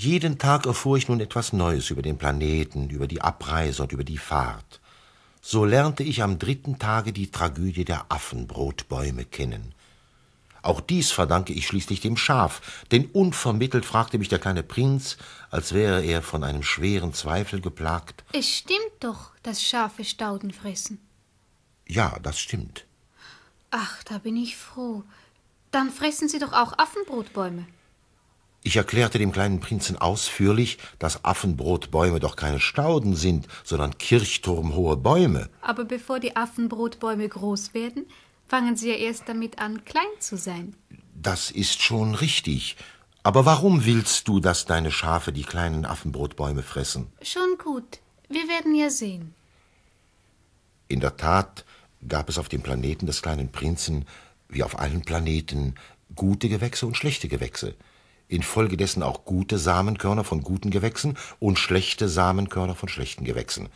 Jeden Tag erfuhr ich nun etwas Neues über den Planeten, über die Abreise und über die Fahrt. So lernte ich am dritten Tage die Tragödie der Affenbrotbäume kennen. Auch dies verdanke ich schließlich dem Schaf, denn unvermittelt fragte mich der kleine Prinz, als wäre er von einem schweren Zweifel geplagt. Es stimmt doch, dass Schafe Stauden fressen. Ja, das stimmt. Ach, da bin ich froh. Dann fressen sie doch auch Affenbrotbäume. Ich erklärte dem kleinen Prinzen ausführlich, dass Affenbrotbäume doch keine Stauden sind, sondern kirchturmhohe Bäume. Aber bevor die Affenbrotbäume groß werden, fangen sie ja erst damit an, klein zu sein. Das ist schon richtig. Aber warum willst du, dass deine Schafe die kleinen Affenbrotbäume fressen? Schon gut. Wir werden ja sehen. In der Tat gab es auf dem Planeten des kleinen Prinzen, wie auf allen Planeten, gute Gewächse und schlechte Gewächse infolgedessen auch gute Samenkörner von guten Gewächsen und schlechte Samenkörner von schlechten Gewächsen.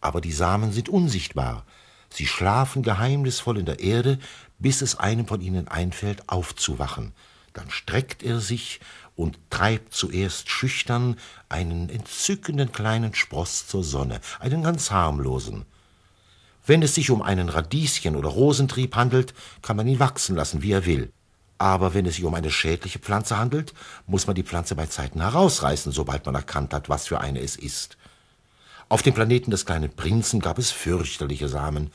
Aber die Samen sind unsichtbar. Sie schlafen geheimnisvoll in der Erde, bis es einem von ihnen einfällt, aufzuwachen. Dann streckt er sich und treibt zuerst schüchtern einen entzückenden kleinen Spross zur Sonne, einen ganz harmlosen. Wenn es sich um einen Radieschen oder Rosentrieb handelt, kann man ihn wachsen lassen, wie er will. Aber wenn es sich um eine schädliche Pflanze handelt, muss man die Pflanze bei Zeiten herausreißen, sobald man erkannt hat, was für eine es ist. Auf dem Planeten des kleinen Prinzen gab es fürchterliche Samen,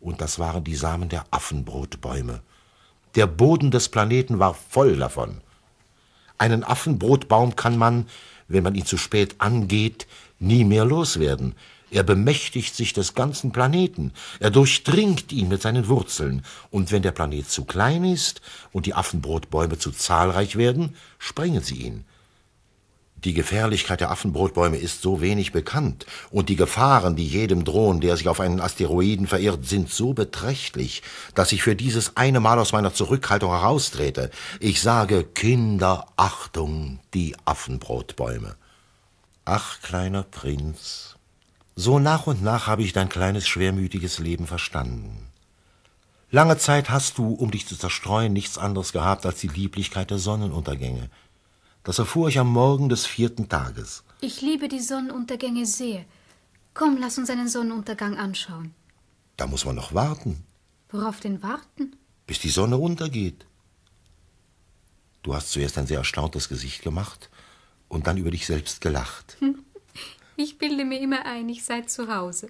und das waren die Samen der Affenbrotbäume. Der Boden des Planeten war voll davon. Einen Affenbrotbaum kann man, wenn man ihn zu spät angeht, nie mehr loswerden. Er bemächtigt sich des ganzen Planeten, er durchdringt ihn mit seinen Wurzeln, und wenn der Planet zu klein ist und die Affenbrotbäume zu zahlreich werden, sprengen sie ihn. Die Gefährlichkeit der Affenbrotbäume ist so wenig bekannt, und die Gefahren, die jedem drohen, der sich auf einen Asteroiden verirrt, sind so beträchtlich, dass ich für dieses eine Mal aus meiner Zurückhaltung heraustrete. Ich sage Kinder, Achtung, die Affenbrotbäume. Ach, kleiner Prinz, so nach und nach habe ich dein kleines schwermütiges Leben verstanden. Lange Zeit hast du, um dich zu zerstreuen, nichts anderes gehabt als die Lieblichkeit der Sonnenuntergänge. Das erfuhr ich am Morgen des vierten Tages. Ich liebe die Sonnenuntergänge sehr. Komm, lass uns einen Sonnenuntergang anschauen. Da muss man noch warten. Worauf denn warten? Bis die Sonne untergeht. Du hast zuerst ein sehr erstauntes Gesicht gemacht und dann über dich selbst gelacht. Hm. Ich bilde mir immer ein, ich sei zu Hause.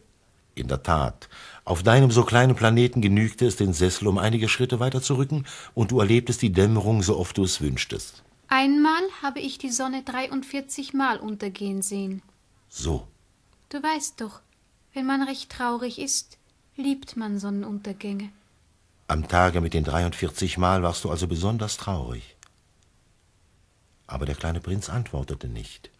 In der Tat. Auf deinem so kleinen Planeten genügte es, den Sessel um einige Schritte weiter zu rücken, und du erlebtest die Dämmerung, so oft du es wünschtest. Einmal habe ich die Sonne 43 Mal untergehen sehen. So. Du weißt doch, wenn man recht traurig ist, liebt man Sonnenuntergänge. Am Tage mit den 43 Mal warst du also besonders traurig. Aber der kleine Prinz antwortete nicht.